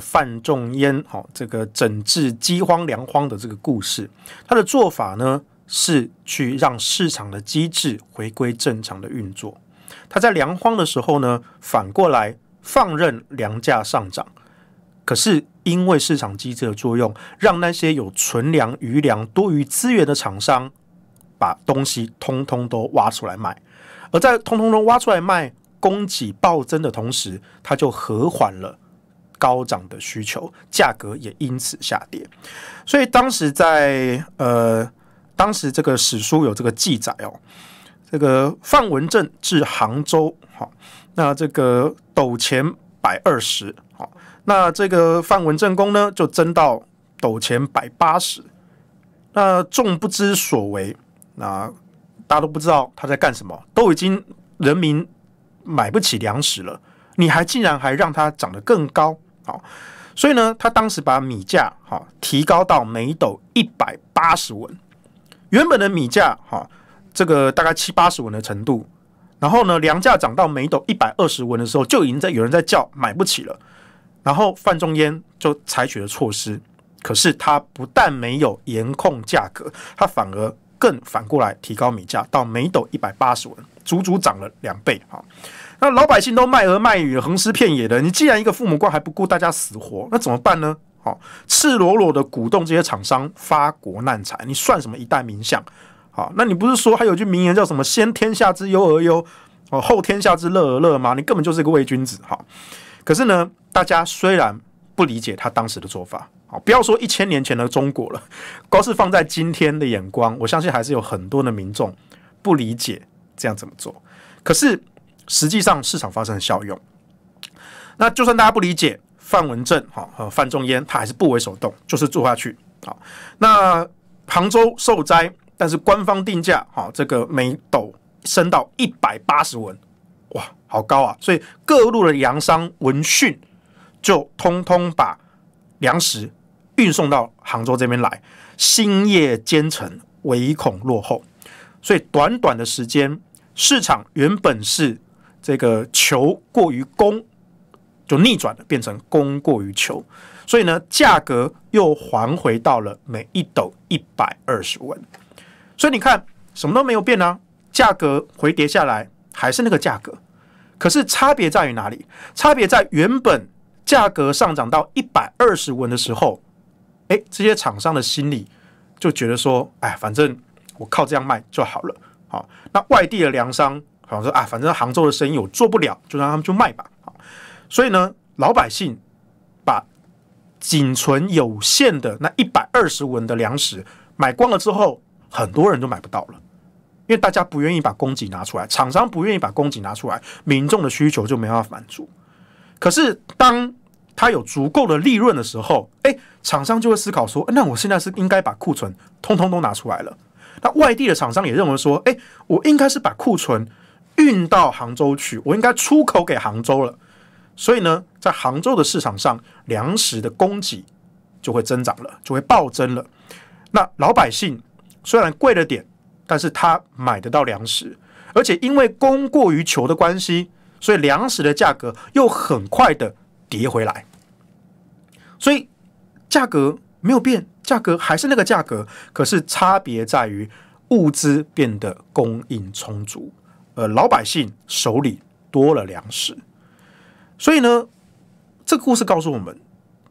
范仲淹，哦，这个整治饥荒粮荒的这个故事，他的做法呢是去让市场的机制回归正常的运作。他在粮荒的时候呢，反过来放任粮价上涨。可是因为市场机制的作用，让那些有存粮、余粮、多余资源的厂商把东西通通都挖出来卖。而在通通都挖出来卖，供给暴增的同时，它就和缓了。高涨的需求，价格也因此下跌。所以当时在呃，当时这个史书有这个记载哦。这个范文正至杭州，好，那这个斗钱百二十，好，那这个范文正公呢就增到斗钱百八十。那众不知所为，那大家都不知道他在干什么，都已经人民买不起粮食了，你还竟然还让它涨得更高。所以呢，他当时把米价哈提高到每斗一百八十文，原本的米价哈这个大概七八十文的程度，然后呢，粮价涨到每斗一百二十文的时候，就已经在有人在叫买不起了。然后范仲淹就采取了措施，可是他不但没有严控价格，他反而更反过来提高米价到每斗一百八十文。足足涨了两倍哈，那老百姓都卖儿卖女，横尸遍野的。你既然一个父母官还不顾大家死活，那怎么办呢？好，赤裸裸的鼓动这些厂商发国难财，你算什么一代名相？好，那你不是说还有句名言叫什么“先天下之忧而忧，后天下之乐而乐”吗？你根本就是一个伪君子哈！可是呢，大家虽然不理解他当时的做法，好，不要说一千年前的中国了，光是放在今天的眼光，我相信还是有很多的民众不理解。这样怎么做？可是实际上市场发生了效用。那就算大家不理解范文正哈和范仲淹，他还是不为所动，就是做下去。好，那杭州受灾，但是官方定价哈，这个每斗升到一百八十文，哇，好高啊！所以各路的洋商闻讯就通通把粮食运送到杭州这边来，星夜兼程，唯恐落后。所以短短的时间，市场原本是这个求过于供，就逆转了，变成供过于求，所以呢，价格又还回到了每一斗一百二十文。所以你看，什么都没有变呢？价格回跌下来，还是那个价格。可是差别在于哪里？差别在原本价格上涨到一百二十文的时候，哎，这些厂商的心理就觉得说，哎，反正。我靠，这样卖就好了。好，那外地的粮商好像说啊，反正杭州的生意我做不了，就让他们去卖吧。好，所以呢，老百姓把仅存有限的那一百二十文的粮食买光了之后，很多人都买不到了，因为大家不愿意把供给拿出来，厂商不愿意把供给拿出来，民众的需求就没办法满足。可是当他有足够的利润的时候，哎，厂商就会思考说，那我现在是应该把库存通通都拿出来了。那外地的厂商也认为说，哎，我应该是把库存运到杭州去，我应该出口给杭州了。所以呢，在杭州的市场上，粮食的供给就会增长了，就会暴增了。那老百姓虽然贵了点，但是他买得到粮食，而且因为供过于求的关系，所以粮食的价格又很快的跌回来。所以价格。没有变，价格还是那个价格，可是差别在于物资变得供应充足，呃，老百姓手里多了粮食。所以呢，这个故事告诉我们：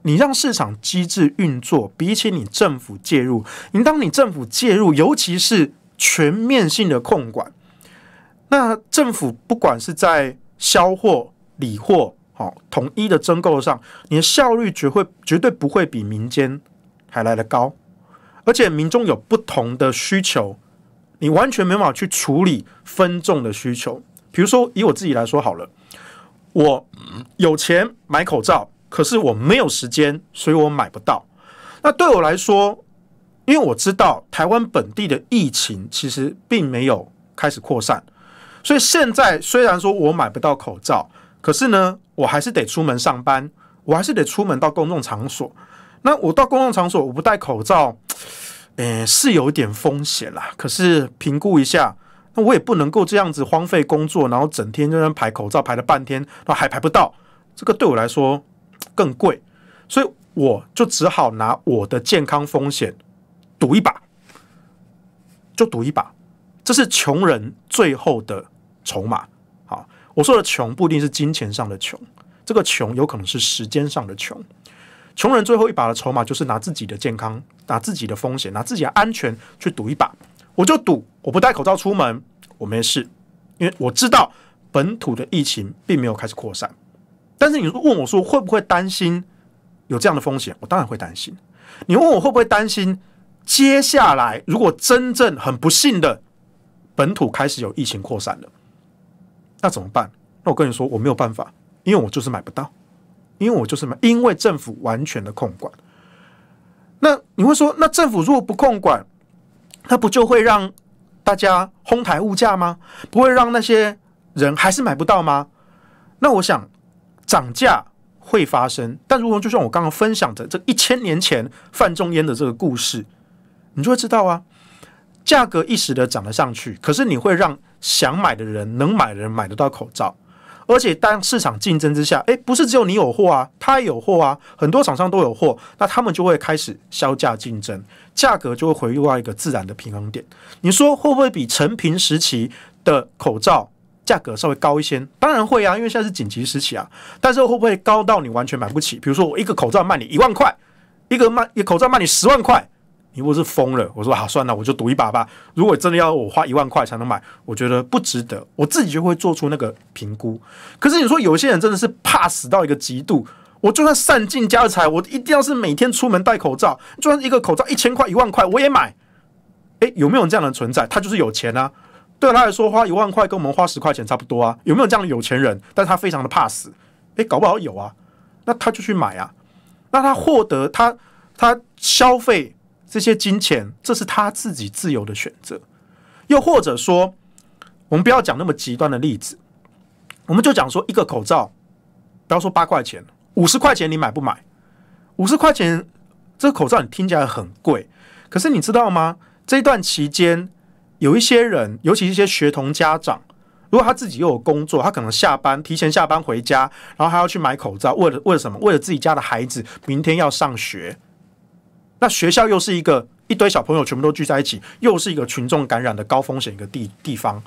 你让市场机制运作，比起你政府介入，你当你政府介入，尤其是全面性的控管，那政府不管是在销货、理货、好统一的征购上，你的效率绝会绝对不会比民间。还来得高，而且民众有不同的需求，你完全没办法去处理分众的需求。比如说，以我自己来说好了，我有钱买口罩，可是我没有时间，所以我买不到。那对我来说，因为我知道台湾本地的疫情其实并没有开始扩散，所以现在虽然说我买不到口罩，可是呢，我还是得出门上班，我还是得出门到公众场所。那我到公共场所，我不戴口罩，诶，是有点风险啦。可是评估一下，那我也不能够这样子荒废工作，然后整天就在排口罩，排了半天，然后还排不到。这个对我来说更贵，所以我就只好拿我的健康风险赌一把，就赌一把。这是穷人最后的筹码。好，我说的穷，不一定是金钱上的穷，这个穷有可能是时间上的穷。穷人最后一把的筹码就是拿自己的健康、拿自己的风险、拿自己的安全去赌一把。我就赌我不戴口罩出门，我没事，因为我知道本土的疫情并没有开始扩散。但是你问我说会不会担心有这样的风险？我当然会担心。你问我会不会担心？接下来如果真正很不幸的本土开始有疫情扩散了，那怎么办？那我跟你说，我没有办法，因为我就是买不到。因为我就是买，因为政府完全的控管。那你会说，那政府如果不控管，那不就会让大家哄抬物价吗？不会让那些人还是买不到吗？那我想，涨价会发生，但如果就像我刚刚分享的这一千年前范仲淹的这个故事，你就会知道啊，价格一时的涨了上去，可是你会让想买的人、能买的人买得到口罩。而且，当市场竞争之下，哎，不是只有你有货啊，他也有货啊，很多厂商都有货，那他们就会开始销价竞争，价格就会回落到一个自然的平衡点。你说会不会比成平时期的口罩价格稍微高一些？当然会啊，因为现在是紧急时期啊。但是会不会高到你完全买不起？比如说，我一个口罩卖你一万块，一个卖一口罩卖你十万块。你果是疯了，我说啊，算了，我就赌一把吧。如果真的要我花一万块才能买，我觉得不值得，我自己就会做出那个评估。可是你说，有些人真的是怕死到一个极度，我就算散尽家财，我一定要是每天出门戴口罩，就算一个口罩一千块、一万块我也买。诶，有没有这样的存在？他就是有钱啊，对他来说花一万块跟我们花十块钱差不多啊。有没有这样的有钱人？但是他非常的怕死。诶，搞不好有啊，那他就去买啊，那他获得他他消费。这些金钱，这是他自己自由的选择。又或者说，我们不要讲那么极端的例子，我们就讲说一个口罩，不要说八块钱，五十块钱你买不买？五十块钱这个口罩，你听起来很贵，可是你知道吗？这一段期间，有一些人，尤其一些学童家长，如果他自己又有工作，他可能下班提前下班回家，然后还要去买口罩，为了为了什么？为了自己家的孩子明天要上学。那学校又是一个一堆小朋友全部都聚在一起，又是一个群众感染的高风险一个地地方。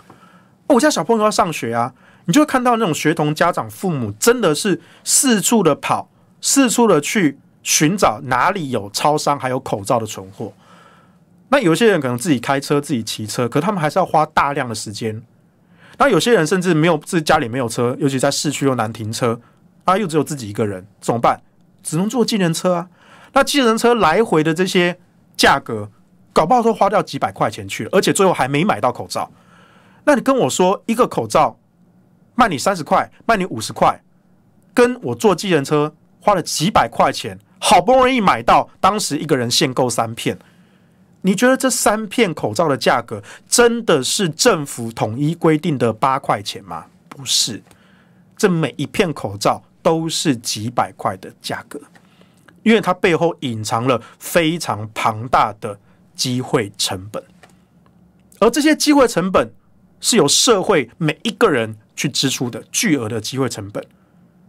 我家小朋友要上学啊，你就会看到那种学童家长父母真的是四处的跑，四处的去寻找哪里有超商还有口罩的存货。那有些人可能自己开车自己骑车，可他们还是要花大量的时间。那有些人甚至没有自己家里没有车，尤其在市区又难停车啊，又只有自己一个人，怎么办？只能坐计程车啊。那计程车来回的这些价格，搞不好都花掉几百块钱去了，而且最后还没买到口罩。那你跟我说一个口罩卖你三十块，卖你五十块，跟我坐计程车花了几百块钱，好不容易买到，当时一个人限购三片。你觉得这三片口罩的价格真的是政府统一规定的八块钱吗？不是，这每一片口罩都是几百块的价格。因为它背后隐藏了非常庞大的机会成本，而这些机会成本是由社会每一个人去支出的巨额的机会成本。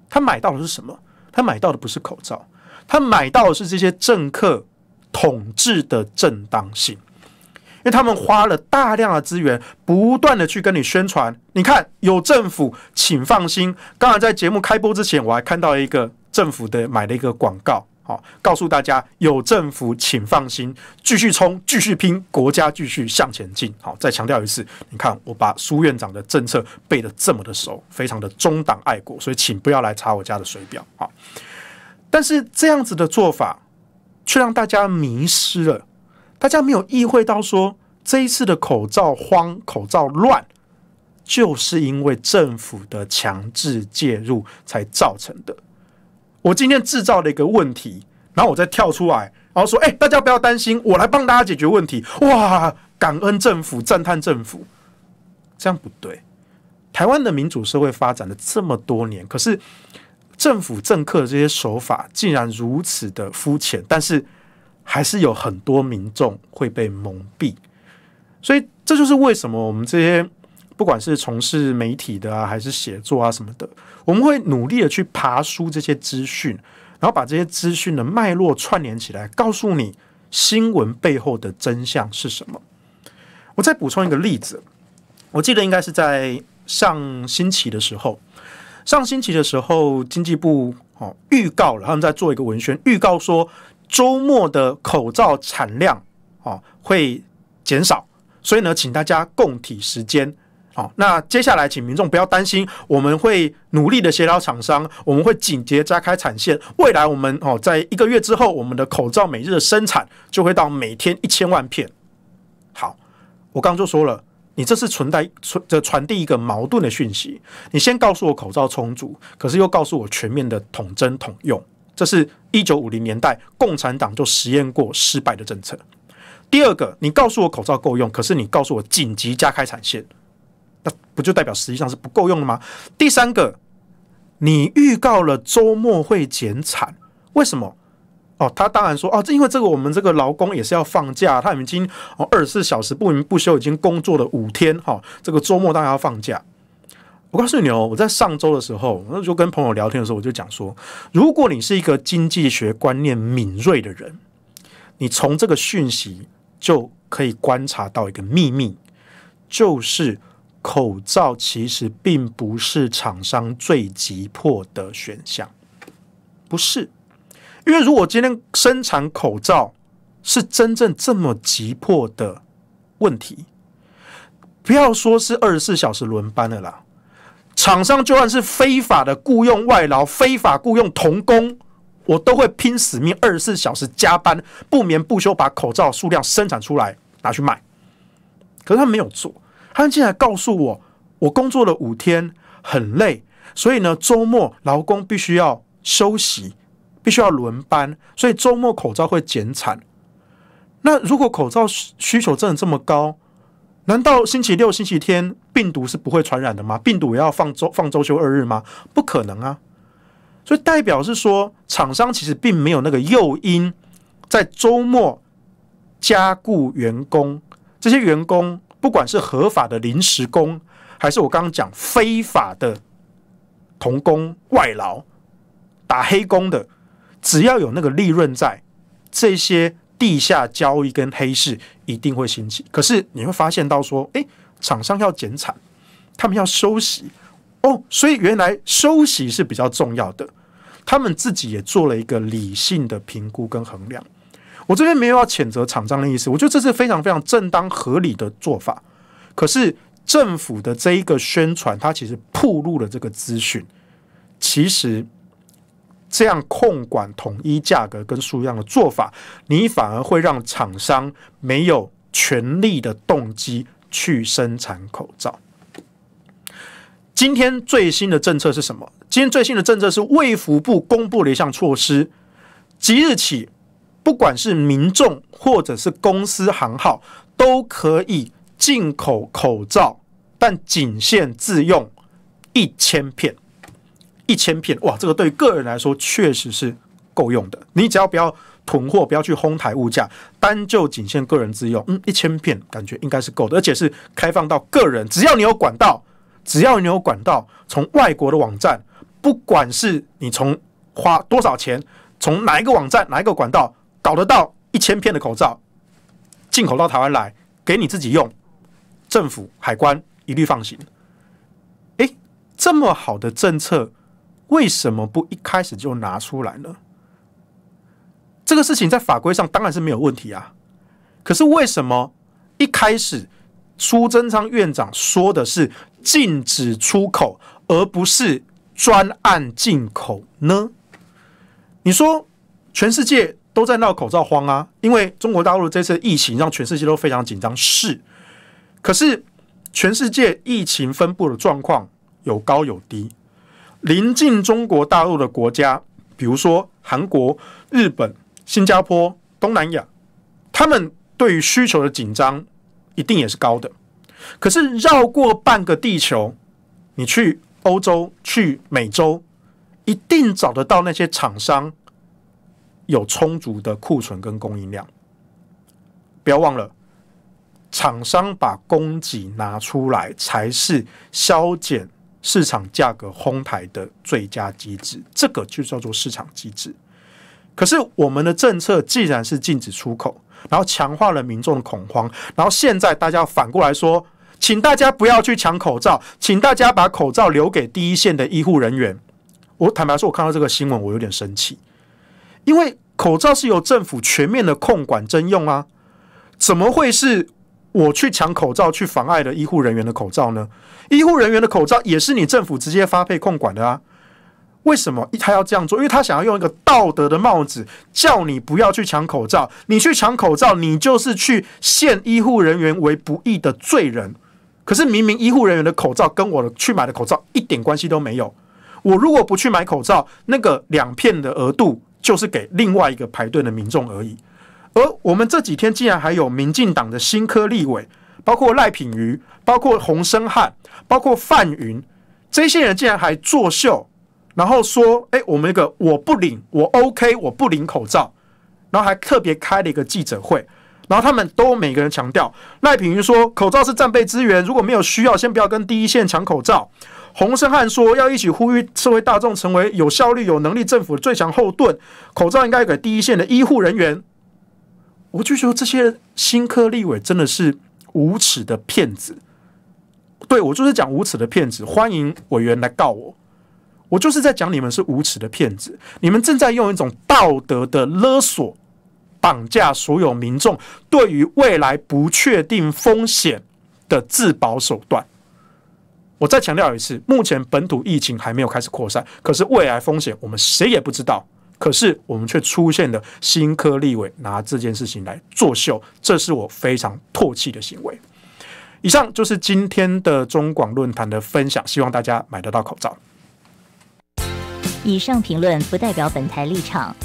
他买到的是什么？他买到的不是口罩，他买到的是这些政客统治的正当性，因为他们花了大量的资源，不断的去跟你宣传。你看，有政府，请放心。刚才在节目开播之前，我还看到一个政府的买了一个广告。好，告诉大家有政府，请放心，继续冲，继续拼，国家继续向前进。好，再强调一次，你看我把苏院长的政策背得这么的熟，非常的中党爱国，所以请不要来查我家的水表好，但是这样子的做法却让大家迷失了，大家没有意会到说这一次的口罩慌、口罩乱，就是因为政府的强制介入才造成的。我今天制造了一个问题，然后我再跳出来，然后说：“哎，大家不要担心，我来帮大家解决问题。”哇，感恩政府，赞叹政府，这样不对。台湾的民主社会发展了这么多年，可是政府政客这些手法竟然如此的肤浅，但是还是有很多民众会被蒙蔽。所以这就是为什么我们这些。不管是从事媒体的啊，还是写作啊什么的，我们会努力的去爬书这些资讯，然后把这些资讯的脉络串联起来，告诉你新闻背后的真相是什么。我再补充一个例子，我记得应该是在上星期的时候，上星期的时候，经济部哦预告了，他们在做一个文宣，预告说周末的口罩产量哦会减少，所以呢，请大家共体时间。哦，那接下来请民众不要担心，我们会努力的协调厂商，我们会紧急加开产线。未来我们哦，在一个月之后，我们的口罩每日的生产就会到每天一千万片。好，我刚就说了，你这是存在传传递一个矛盾的讯息。你先告诉我口罩充足，可是又告诉我全面的统征统用，这是一九五零年代共产党就实验过失败的政策。第二个，你告诉我口罩够用，可是你告诉我紧急加开产线。不就代表实际上是不够用的吗？第三个，你预告了周末会减产，为什么？哦，他当然说啊，这因为这个我们这个劳工也是要放假，他已经哦二十四小时不眠不休已经工作了五天哈，这个周末当然要放假。我告诉你哦，我在上周的时候，那就跟朋友聊天的时候，我就讲说，如果你是一个经济学观念敏锐的人，你从这个讯息就可以观察到一个秘密，就是。口罩其实并不是厂商最急迫的选项，不是，因为如果今天生产口罩是真正这么急迫的问题，不要说是二十四小时轮班的啦，厂商就算是非法的雇佣外劳、非法雇佣童工，我都会拼死命二十四小时加班、不眠不休，把口罩数量生产出来拿去卖，可是他没有做。他竟然告诉我，我工作了五天很累，所以呢，周末劳工必须要休息，必须要轮班，所以周末口罩会减产。那如果口罩需求真的这么高，难道星期六、星期天病毒是不会传染的吗？病毒也要放周放周休二日吗？不可能啊！所以代表是说，厂商其实并没有那个诱因在周末加固员工，这些员工。不管是合法的临时工，还是我刚刚讲非法的童工、外劳、打黑工的，只要有那个利润在，这些地下交易跟黑市一定会兴起。可是你会发现到说，哎，厂商要减产，他们要休息哦，所以原来休息是比较重要的，他们自己也做了一个理性的评估跟衡量。我这边没有要谴责厂商的意思，我觉得这是非常非常正当合理的做法。可是政府的这一个宣传，它其实铺路了这个资讯。其实这样控管统一价格跟数量的做法，你反而会让厂商没有权力的动机去生产口罩。今天最新的政策是什么？今天最新的政策是卫福部公布了一项措施，即日起。不管是民众或者是公司行号，都可以进口口罩，但仅限自用，一千片，一千片，哇，这个对个人来说确实是够用的。你只要不要囤货，不要去哄抬物价，单就仅限个人自用，嗯，一千片，感觉应该是够的。而且是开放到个人，只要你有管道，只要你有管道，从外国的网站，不管是你从花多少钱，从哪一个网站，哪一个管道。搞得到一千片的口罩进口到台湾来给你自己用，政府海关一律放行。哎，这么好的政策为什么不一开始就拿出来呢？这个事情在法规上当然是没有问题啊，可是为什么一开始苏贞昌院长说的是禁止出口，而不是专案进口呢？你说全世界？都在闹口罩慌啊！因为中国大陆这次疫情让全世界都非常紧张。是，可是全世界疫情分布的状况有高有低。临近中国大陆的国家，比如说韩国、日本、新加坡、东南亚，他们对于需求的紧张一定也是高的。可是绕过半个地球，你去欧洲、去美洲，一定找得到那些厂商。有充足的库存跟供应量，不要忘了，厂商把供给拿出来才是消减市场价格哄抬的最佳机制，这个就叫做市场机制。可是我们的政策既然是禁止出口，然后强化了民众的恐慌，然后现在大家反过来说，请大家不要去抢口罩，请大家把口罩留给第一线的医护人员。我坦白说，我看到这个新闻，我有点生气。因为口罩是由政府全面的控管征用啊，怎么会是我去抢口罩去妨碍了医护人员的口罩呢？医护人员的口罩也是你政府直接发配控管的啊？为什么他要这样做？因为他想要用一个道德的帽子叫你不要去抢口罩，你去抢口罩，你就是去陷医护人员为不义的罪人。可是明明医护人员的口罩跟我的去买的口罩一点关系都没有。我如果不去买口罩，那个两片的额度。就是给另外一个排队的民众而已，而我们这几天竟然还有民进党的新科立委，包括赖品瑜，包括洪生汉、包括范云这些人，竟然还作秀，然后说：“哎，我们一个我不领，我 OK，我不领口罩。”然后还特别开了一个记者会，然后他们都每个人强调，赖品瑜说：“口罩是战备资源，如果没有需要，先不要跟第一线抢口罩。”洪胜汉说：“要一起呼吁社会大众，成为有效率、有能力政府的最强后盾。口罩应该给第一线的医护人员。”我就说：“这些新科立委真的是无耻的骗子。”对我就是讲无耻的骗子，欢迎委员来告我。我就是在讲你们是无耻的骗子，你们正在用一种道德的勒索、绑架所有民众，对于未来不确定风险的自保手段。我再强调一次，目前本土疫情还没有开始扩散，可是未来风险我们谁也不知道。可是我们却出现了新科立委拿这件事情来作秀，这是我非常唾弃的行为。以上就是今天的中广论坛的分享，希望大家买得到口罩。以上评论不代表本台立场。